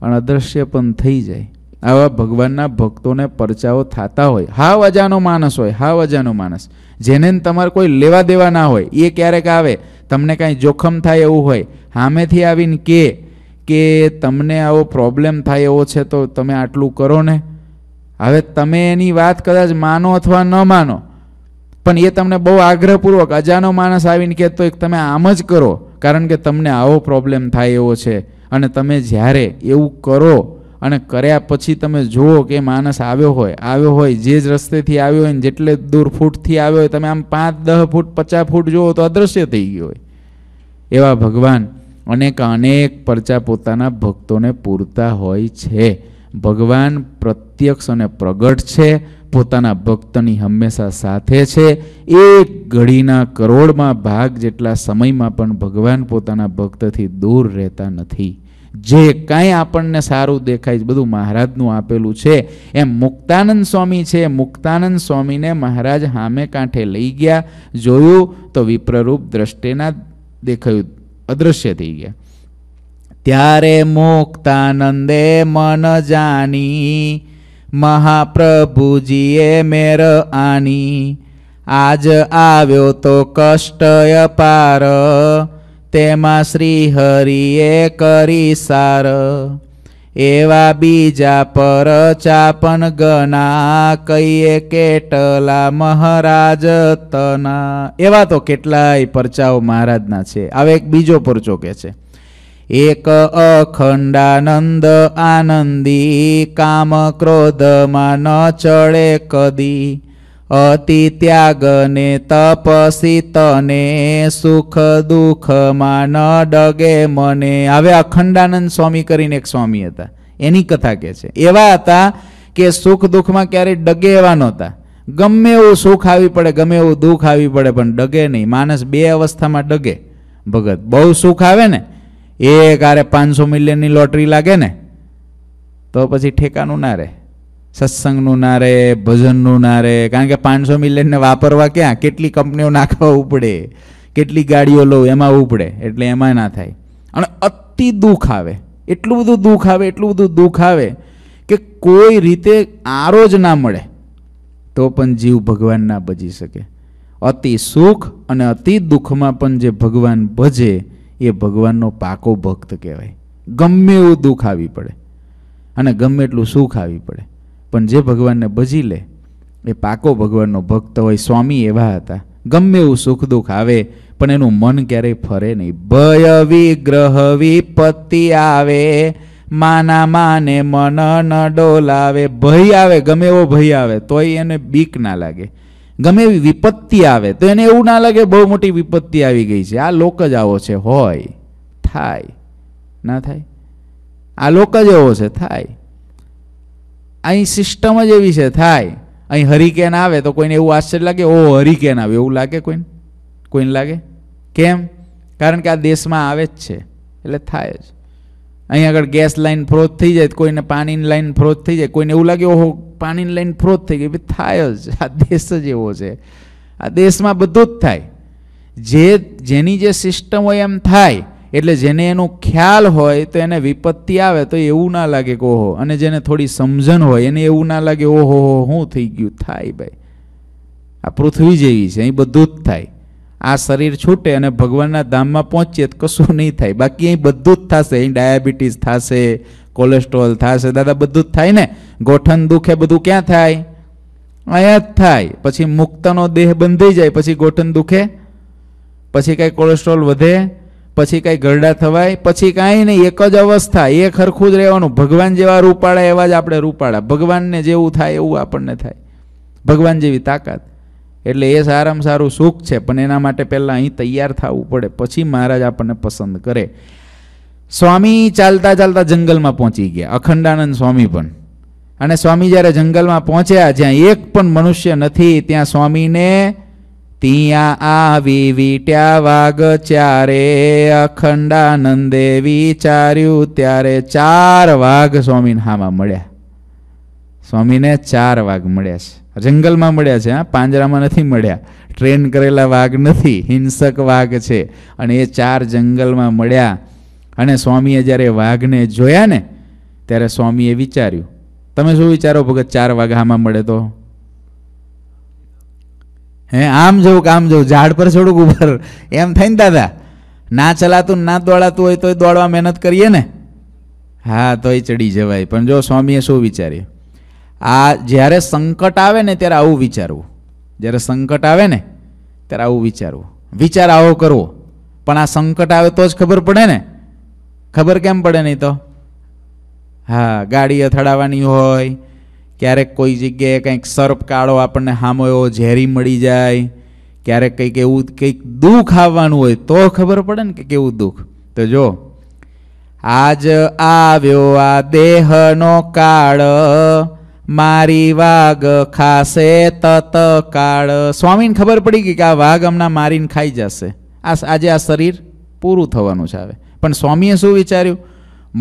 અને અદ્રશ્ય પણ થઈ જાય આવા ભગવાનના ભક્તોને પરચાઓ થતા હોય હા અજાનો માણસ હોય હા વજાનો માણસ જેને તમારે કોઈ લેવા દેવા ના હોય એ ક્યારેક આવે તમને કાંઈ જોખમ થાય એવું હોય સામેથી આવીને કે કે તમને આવો પ્રોબ્લેમ થાય એવો છે તો તમે આટલું કરો ને હવે તમે એની વાત કદાચ માનો અથવા ન માનો પણ એ તમને બહુ આગ્રહપૂર્વક અજાનો માણસ આવીને કહેતો તમે આમ જ કરો કારણ કે તમને આવો પ્રોબ્લેમ થાય એવો છે અને તમે જ્યારે એવું કરો અને કર્યા પછી તમે જુઓ કે માણસ આવ્યો હોય આવ્યો હોય જે જ રસ્તેથી આવ્યો હોય ને જેટલે દૂર ફૂટથી આવ્યો હોય તમે આમ પાંચ દહ ફૂટ પચાસ ફૂટ જુઓ તો અદૃશ્ય થઈ ગયો હોય એવા ભગવાન અનેક અનેક પરચા પોતાના ભક્તોને પૂરતા હોય છે ભગવાન પ્રત્યક્ષ અને પ્રગટ છે પોતાના ભક્તની હંમેશા સાથે છે એક ઘડીના કરોડમાં ભાગ જેટલા સમયમાં પણ ભગવાન પોતાના ભક્તથી દૂર રહેતા નથી જે કાંઈ આપણને સારું દેખાય બધું મહારાજનું આપેલું છે એમ મુક્તાનંદ સ્વામી છે મુક્તાનંદ સ્વામીને મહારાજ હામે કાંઠે લઈ ગયા જોયું તો વિપ્રરૂપ દ્રષ્ટેના દેખાયું અદૃશ્ય થઈ ગયા ત્યારે મુક્તાનંદે મન જાની મહાપ્રભુજીએ મેર આની આજ આવ્યો તો કષ્ટય પાર તેમાં શ્રી હરિએ કરી સાર એવા બીજા પર ચાપન ગણા કહીએ કેટલા મહારાજ તના એવા તો કેટલાય પરચાઓ મહારાજના છે આવે એક બીજો પરચો કે છે એક અખંડાનંદ આનંદી કામ ક્રોધમાં ન ચડે કદી અતિ ત્યાગને તને સુખ દુઃખમાં ન ડગે મને હવે અખંડાનંદ સ્વામી કરીને એક સ્વામી હતા એની કથા કહે છે એવા હતા કે સુખ દુઃખમાં ક્યારેય ડગે એવા નહોતા ગમે એવું સુખ આવી પડે ગમે એવું દુઃખ આવી પડે પણ ડગે નહીં માણસ બે અવસ્થામાં ડગે ભગત બહુ સુખ આવે ને એક આરે પાંચસો મિલિયનની લોટરી લાગે ને તો પછી ઠેકાનું ના રહે સત્સંગનું ના રહે ભજનનું ના રહે કારણ કે પાંચસો મિલિયનને વાપરવા ક્યાં કેટલી કંપનીઓ નાખવા ઉપડે કેટલી ગાડીઓ લઉં એમાં ઉપડે એટલે એમાં ના થાય અને અતિ દુઃખ આવે એટલું બધું દુઃખ આવે એટલું બધું દુઃખ આવે કે કોઈ રીતે આરો જ ના મળે તો પણ જીવ ભગવાન ના ભજી શકે અતિ સુખ અને અતિ દુઃખમાં પણ જે ભગવાન ભજે એ ભગવાનનો પાકો ભક્ત કહેવાય ગમે એવું દુઃખ આવી પડે અને ગમે એટલું સુખ આવી પડે પણ જે ભગવાનને ભજી લે એ પાકો ભગવાનનો ભક્ત હોય સ્વામી એવા હતા ગમે એવું સુખ દુઃખ આવે પણ એનું મન ક્યારેય ફરે નહીં ભય વિગ્રહ વિપત્તિ આવે માના માને મન ન ડોલાવે ભય આવે ગમે એવો ભય આવે તોય એને બીક ના લાગે ગમે એવી વિપત્તિ આવે તો એને એવું ના લાગે બહુ મોટી વિપત્તિ આવી ગઈ છે આ લોક જ આવો છે હોય થાય ના થાય આ લોક જ એવો છે થાય અહીં સિસ્ટમ જ એવી છે થાય અહીં હરિકેન આવે તો કોઈને એવું આશ્ચર્ય લાગે ઓ હરિકેન આવે એવું લાગે કોઈને કોઈને લાગે કેમ કારણ કે આ દેશમાં આવે જ છે એટલે થાય જ અહીં આગળ ગેસ લાઇન ફ્રોઝ થઈ જાય કોઈને પાણીની લાઇન ફ્રોઝ થઈ જાય કોઈને એવું લાગે ઓહો પાણીની લાઇન ફ્રોઝ થઈ ગઈ થાય જ આ દેશ જ એવો છે આ દેશમાં બધું જ થાય જે જેની જે સિસ્ટમ હોય એમ થાય એટલે જેને એનો ખ્યાલ હોય તો એને વિપત્તિ આવે તો એવું ના લાગે કે ઓહો અને જેને થોડી સમજણ હોય એને એવું ના લાગે ઓહો હો શું થઈ ગયું થાય ભાઈ આ પૃથ્વી જેવી છે અહીં બધું જ થાય આ શરીર છૂટે અને ભગવાનના ધામમાં પહોંચીએ તો કશું નહીં થાય બાકી અહીં બધું જ થશે અહીં ડાયાબિટીસ થશે કોલેસ્ટ્રોલ થશે દાદા બધું જ થાય ને ગોઠન દુખે બધું ક્યાં થાય અહીંયા જ થાય પછી મુક્તનો દેહ બંધાઈ જાય પછી ગોઠન દુખે પછી કાંઈ કોલેસ્ટ્રોલ વધે પછી કાંઈ ગરડા થવાય પછી કાંઈ નહીં એક જ અવસ્થા એ ખરખું જ રહેવાનું ભગવાન જેવા રૂપાળા એવા જ આપણે રૂપાળા ભગવાનને જેવું થાય એવું આપણને થાય ભગવાન જેવી તાકાત એટલે એ સારામાં સારું સુખ છે પણ એના માટે પહેલાં અહીં તૈયાર થવું પડે પછી મહારાજ આપણને પસંદ કરે સ્વામી ચાલતા ચાલતા જંગલમાં પહોંચી ગયા અખંડાનંદ સ્વામી પણ અને સ્વામી જ્યારે જંગલમાં પહોંચ્યા જ્યાં એક પણ મનુષ્ય નથી ત્યાં સ્વામીને ત્યાં આવી વીટ્યા વાગ ચારે અખંડાનંદે વિચાર્યું ત્યારે ચાર વાઘ સ્વામીને હામાં મળ્યા સ્વામીને ચાર વાઘ મળ્યા છે જંગલમાં મળ્યા છે હા પાંજરામાં નથી મળ્યા ટ્રેન કરેલા વાઘ નથી હિંસક વાઘ છે અને એ ચાર જંગલમાં મળ્યા અને સ્વામીએ જ્યારે વાઘને જોયા ને ત્યારે સ્વામીએ વિચાર્યું તમે શું વિચારો ભગત ચાર વાઘ આમાં મળે તો હે આમ જવું કામ આમ જવું ઝાડ પર છોડું ઉપર એમ થઈને દાદા ના ચલાતું ના દોડાતું હોય તોય દોડવા મહેનત કરીએ ને હા તોય ચડી જવાય પણ જો સ્વામીએ શું વિચાર્યું આ જ્યારે સંકટ આવે ને ત્યારે આવું વિચારવું જ્યારે સંકટ આવે ને ત્યારે આવું વિચારવું વિચાર આવો કરવો પણ આ સંકટ આવે તો જ ખબર પડે ને ખબર કેમ પડે નહીં તો હા ગાડી અથડાવાની હોય ક્યારેક કોઈ જગ્યાએ કંઈક સર્પ કાળો આપણને હામો એવો ઝેરી મળી જાય ક્યારેક કંઈક એવું કંઈક દુઃખ આવવાનું હોય તો ખબર પડે ને કે કેવું દુઃખ તો જો આજ આવ્યો આ દેહનો કાળ મારી વાઘ ખાશે તત કાળ સ્વામીને ખબર પડી ગઈ કે આ વાઘ હમણાં મારીને ખાઈ જશે આ આજે આ શરીર પૂરું થવાનું છે આવે પણ સ્વામીએ શું વિચાર્યું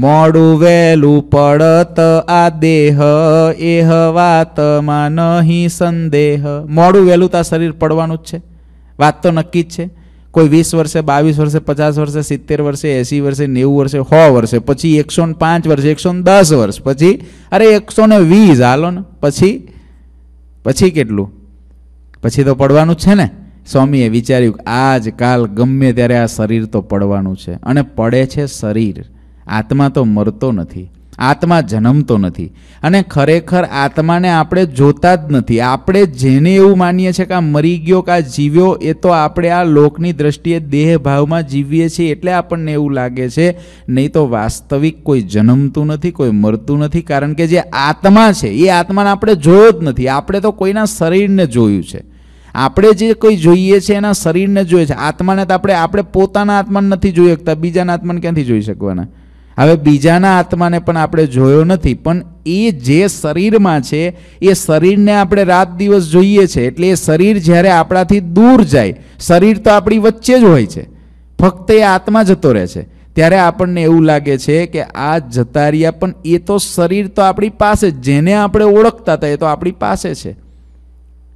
મોડું વહેલું પડત આ દેહ એ વાતમાં નહીં સંદેહ મોડું વહેલું તો આ શરીર પડવાનું જ છે વાત તો નક્કી જ છે કોઈ વીસ વર્ષે બાવીસ વર્ષે પચાસ વર્ષે સિત્તેર વર્ષે એંસી વર્ષે નેવું વર્ષે સો વર્ષે પછી એકસો ને પાંચ વર્ષે એકસો ને દસ વર્ષ પછી અરે એકસો ને વીસ હાલો ને પછી પછી કેટલું પછી તો પડવાનું છે ને સ્વામીએ વિચાર્યું આજકાલ ગમે ત્યારે આ શરીર તો પડવાનું છે અને પડે છે શરીર આત્મા તો મરતો નથી આત્મા જન્મતો નથી અને ખરેખર આત્માને આપણે જોતા જ નથી આપણે જેને એવું માનીએ છીએ કે આ મરી ગયો કે આ જીવ્યો એ તો આપણે આ લોકની દ્રષ્ટિએ દેહભાવમાં જીવીએ છીએ એટલે આપણને એવું લાગે છે નહીં તો વાસ્તવિક કોઈ જન્મતું નથી કોઈ મરતું નથી કારણ કે જે આત્મા છે એ આત્માને આપણે જોયો જ નથી આપણે તો કોઈના શરીરને જોયું છે આપણે જે કોઈ જોઈએ છે એના શરીરને જોઈએ છે આત્માને તો આપણે આપણે પોતાના આત્માને નથી જોઈ શકતા બીજાના આત્માને ક્યાંથી જોઈ શકવાના હવે બીજાના આત્માને પણ આપણે જોયો નથી પણ એ જે શરીરમાં છે એ શરીરને આપણે રાત દિવસ જોઈએ છે એટલે એ શરીર જ્યારે આપણાથી દૂર જાય શરીર તો આપણી વચ્ચે જ હોય છે ફક્ત એ આત્મા જતો રહે છે ત્યારે આપણને એવું લાગે છે કે આ જતા રહ્યા પણ એ તો શરીર તો આપણી પાસે જેને આપણે ઓળખતા હતા એ તો આપણી પાસે છે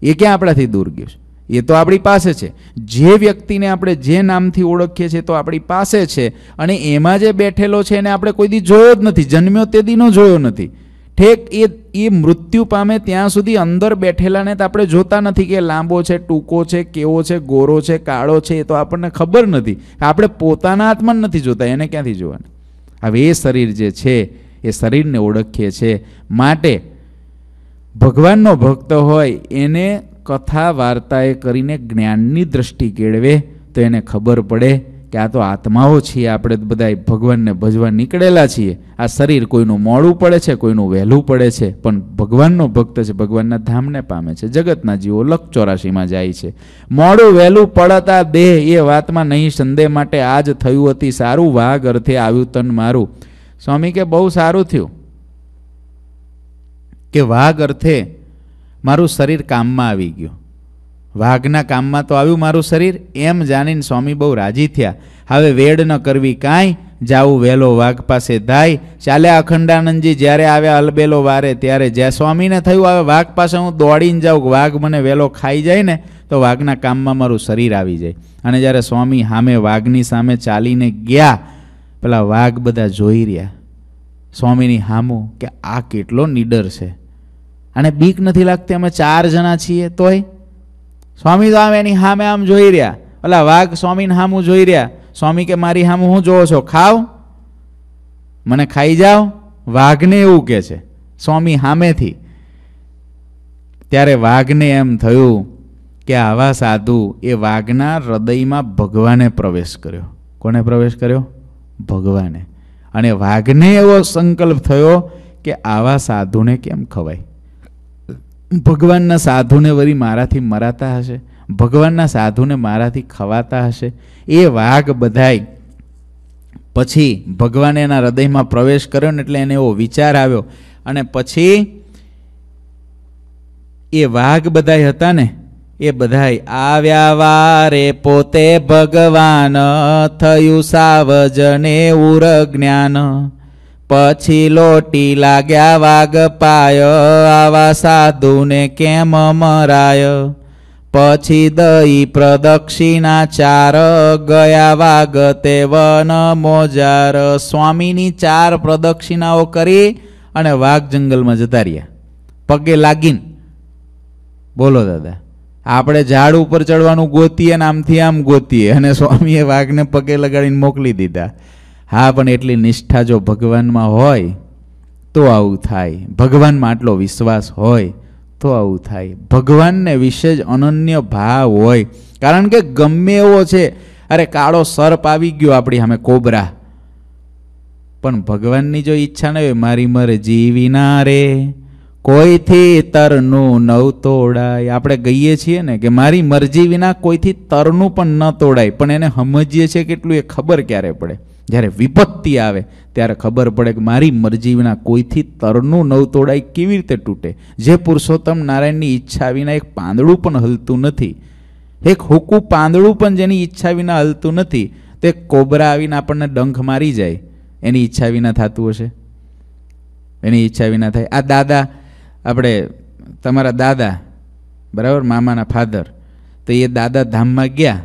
એ ક્યાં આપણાથી દૂર ગયું છે એ તો આપણી પાસે છે જે વ્યક્તિને આપણે જે નામથી ઓળખીએ છીએ તો આપણી પાસે છે અને એમાં જે બેઠેલો છે એને આપણે કોઈ દી જોયો જ નથી જન્મ્યો તે દીનો જોયો નથી ઠેક એ એ મૃત્યુ પામે ત્યાં સુધી અંદર બેઠેલાને તો આપણે જોતા નથી કે લાંબો છે ટૂંકો છે કેવો છે ગોરો છે કાળો છે એ તો આપણને ખબર નથી આપણે પોતાના હાથમાં નથી જોતા એને ક્યાંથી જોવાનું હવે એ શરીર જે છે એ શરીરને ઓળખીએ છીએ માટે ભગવાનનો ભક્ત હોય એને કથા વાર્તાએ કરીને જ્ઞાનની દ્રષ્ટિ કેળવે તો એને ખબર પડે કે આ તો આત્માઓ છીએ આપણે બધા ભગવાનને ભજવા નીકળેલા છીએ આ શરીર કોઈનું મોડું પડે છે કોઈનું વહેલું પડે છે પણ ભગવાનનો ભક્ત છે ભગવાનના ધામને પામે છે જગતના જીવો લક ચોરાશીમાં જાય છે મોડું વહેલું પડતા દેહ એ વાતમાં નહીં સંદેહ માટે આજ થયું હતી સારું વાઘ અર્થે આવ્યું તન મારું સ્વામી કે બહુ સારું થયું કે વાઘ અર્થે મારું શરીર કામમાં આવી ગયું વાઘના કામમાં તો આવ્યું મારું શરીર એમ જાણીને સ્વામી બહુ રાજી થયા હવે વેડ ન કરવી કાંઈ જાવું વહેલો વાઘ પાસે ધાય ચાલે અખંડાનંદજી જ્યારે આવ્યા અલબેલો વારે ત્યારે જ્યાં સ્વામીને થયું આવે વાઘ પાસે હું દોડીને જાઉં વાઘ મને વહેલો ખાઈ જાય ને તો વાઘના કામમાં મારું શરીર આવી જાય અને જ્યારે સ્વામી સામે વાઘની સામે ચાલીને ગયા પેલા વાઘ બધા જોઈ રહ્યા સ્વામીની હામું કે આ કેટલો નીડર છે અને બીક નથી લાગતી અમે ચાર જણા છીએ તોય સ્વામી તો આમ એની સામે આમ જોઈ રહ્યા ઓલા વાઘ સ્વામીને હામું જોઈ રહ્યા સ્વામી કે મારી સામું હું જોવો છો ખાવ મને ખાઈ જાઓ વાઘને એવું કહે છે સ્વામી સામેથી ત્યારે વાઘને એમ થયું કે આવા સાધુ એ વાઘના હૃદયમાં ભગવાને પ્રવેશ કર્યો કોને પ્રવેશ કર્યો ભગવાને અને વાઘને એવો સંકલ્પ થયો કે આવા સાધુને કેમ ખવાય ભગવાનના સાધુને વળી મારાથી મરાતા હશે ભગવાનના સાધુને મારાથી ખવાતા હશે એ વાઘ બધાય પછી ભગવાને એના હૃદયમાં પ્રવેશ કર્યો ને એટલે એને એવો વિચાર આવ્યો અને પછી એ વાઘ બધાય હતા ને એ બધાય આવ્યા વારે પોતે ભગવાન થયું સાવજને ઉર જ્ઞાન પછી લોટી લાગ્યા વાઘ પાય આવા સાધુને કેમ મરાય પછી દઈ પ્રદક્ષિણા ચાર ગયા વાગ તે વન મોજાર સ્વામીની ચાર પ્રદક્ષિણાઓ કરી અને વાઘ જંગલમાં જતા રહ્યા પગે લાગીને બોલો દાદા આપણે ઝાડ ઉપર ચડવાનું ગોતીએ ને આમથી આમ ગોતીએ અને સ્વામીએ વાઘને પગે લગાડીને મોકલી દીધા હા પણ એટલી નિષ્ઠા જો ભગવાનમાં હોય તો આવું થાય ભગવાનમાં આટલો વિશ્વાસ હોય તો આવું થાય ભગવાનને વિશે જ અનન્ય ભાવ હોય કારણ કે ગમે એવો છે અરે કાળો સર્પ આવી ગયો આપણી સામે કોબરા પણ ભગવાનની જો ઈચ્છા ન હોય મારી મરે જીવી ના રે કોઈથી તરનું નવ તોડાય આપણે ગઈએ છીએ ને કે મારી મરજી વિના કોઈથી તરનું પણ ન તોડાય પણ એને સમજીએ છીએ કેટલું એ ખબર ક્યારે પડે જ્યારે વિપત્તિ આવે ત્યારે ખબર પડે કે મારી મરજી વિના કોઈથી તરનું નવ તોડાય કેવી રીતે તૂટે જે પુરુષોત્તમ નારાયણની ઈચ્છા વિના એક પાંદડું પણ હલતું નથી એક હુકું પાંદડું પણ જેની ઈચ્છા વિના હલતું નથી તે કોબરા આવીને આપણને ડંખ મારી જાય એની ઈચ્છા વિના થતું હશે એની ઈચ્છા વિના થાય આ દાદા આપણે તમારા દાદા બરાબર મામાના ફાધર તો એ દાદા ધામમાં ગયા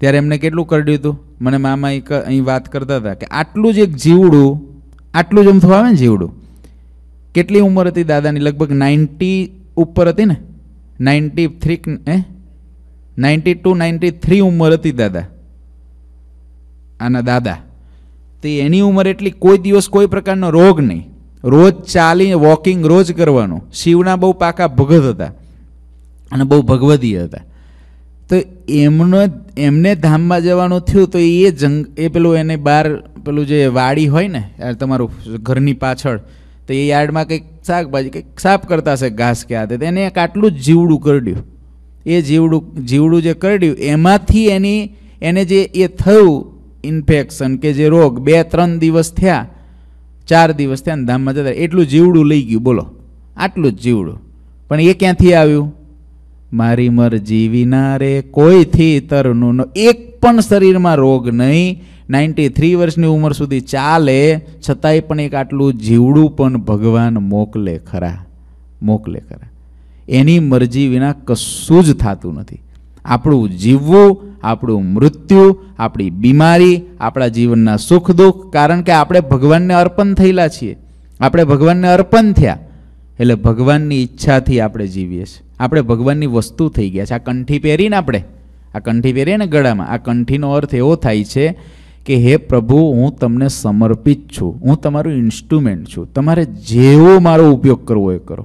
ત્યારે એમને કેટલું કરડ્યું હતું મને મામા એક અહીં વાત કરતા હતા કે આટલું જ એક જીવડું આટલું જ એમ થવા આવે ને જીવડું કેટલી ઉંમર હતી દાદાની લગભગ નાઇન્ટી ઉપર હતી ને નાઇન્ટી થ્રી એ નાઇન્ટી ટુ નાઇન્ટી થ્રી ઉંમર હતી દાદા આના દાદા તો એની ઉંમર એટલી કોઈ દિવસ કોઈ પ્રકારનો રોગ નહીં રોજ ચાલી વોકિંગ રોજ કરવાનું શિવના બહુ પાકા ભગત હતા અને બહુ ભગવદીય હતા તો એમનો એમને ધામમાં જવાનું થયું તો એ જંગ એ પેલું એને બહાર પેલું જે વાડી હોય ને તમારું ઘરની પાછળ તો એ યાર્ડમાં કંઈક શાકભાજી કંઈક સાફ કરતા હશે ઘાસ કે આતે એને એક આટલું જ જીવડું કરડ્યું એ જીવડું જીવડું જે કરડ્યું એમાંથી એની એને જે એ થયું ઇન્ફેક્શન કે જે રોગ બે ત્રણ દિવસ થયા ચાર દિવસ થયા ને ધામમાં જતા એટલું જીવડું લઈ ગયું બોલો આટલું જ જીવડું પણ એ ક્યાંથી આવ્યું મારી મરજી વિના રે કોઈથી તરનું એક પણ શરીરમાં રોગ નહીં નાઇન્ટી થ્રી વર્ષની ઉંમર સુધી ચાલે છતાંય પણ એક આટલું જીવડું પણ ભગવાન મોકલે ખરા મોકલે ખરા એની મરજી વિના કશું જ થતું નથી આપણું જીવવું આપણું મૃત્યુ આપણી બીમારી આપણા જીવનના સુખ દુઃખ કારણ કે આપણે ભગવાનને અર્પણ થયેલા છીએ આપણે ભગવાનને અર્પણ થયા એટલે ભગવાનની ઈચ્છાથી આપણે જીવીએ છીએ આપણે ભગવાનની વસ્તુ થઈ ગયા છે આ કંઠી પહેરીને આપણે આ કંઠી પહેરીએ ને ગળામાં આ કંઠીનો અર્થ એવો થાય છે કે હે પ્રભુ હું તમને સમર્પિત છું હું તમારું ઇન્સ્ટ્રુમેન્ટ છું તમારે જેવો મારો ઉપયોગ કરવો એ કરો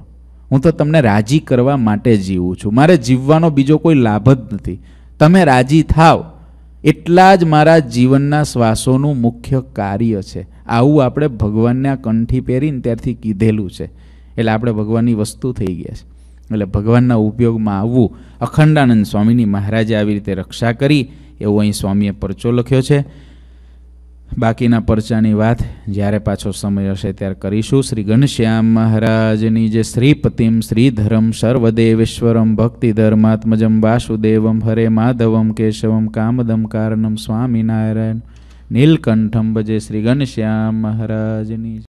હું તો તમને રાજી કરવા માટે જીવું છું મારે જીવવાનો બીજો કોઈ લાભ જ નથી તમે રાજી થાવ એટલા જ મારા જીવનના શ્વાસોનું મુખ્ય કાર્ય છે આવું આપણે ભગવાનના કંઠી પહેરીને ત્યારથી કીધેલું છે એટલે આપણે ભગવાનની વસ્તુ થઈ ગયા છે એટલે ભગવાનના ઉપયોગમાં આવવું અખંડાનંદ સ્વામીની મહારાજે આવી રીતે રક્ષા કરી એવો અહીં સ્વામીએ પરચો લખ્યો છે બાકીના પરચાની વાત જ્યારે પાછો સમય હશે ત્યારે કરીશું શ્રી ઘનશ્યામ મહારાજની જે શ્રીપતિમ શ્રીધરમ સર્વદેવેશ્વરમ ભક્તિ ધર્માત્મજમ વાસુદેવમ હરે માધવમ કેશવમ કામદમ કારણમ સ્વામિનારાયણ નીલકંઠમ ભજે શ્રી ઘનશ્યામ મહારાજની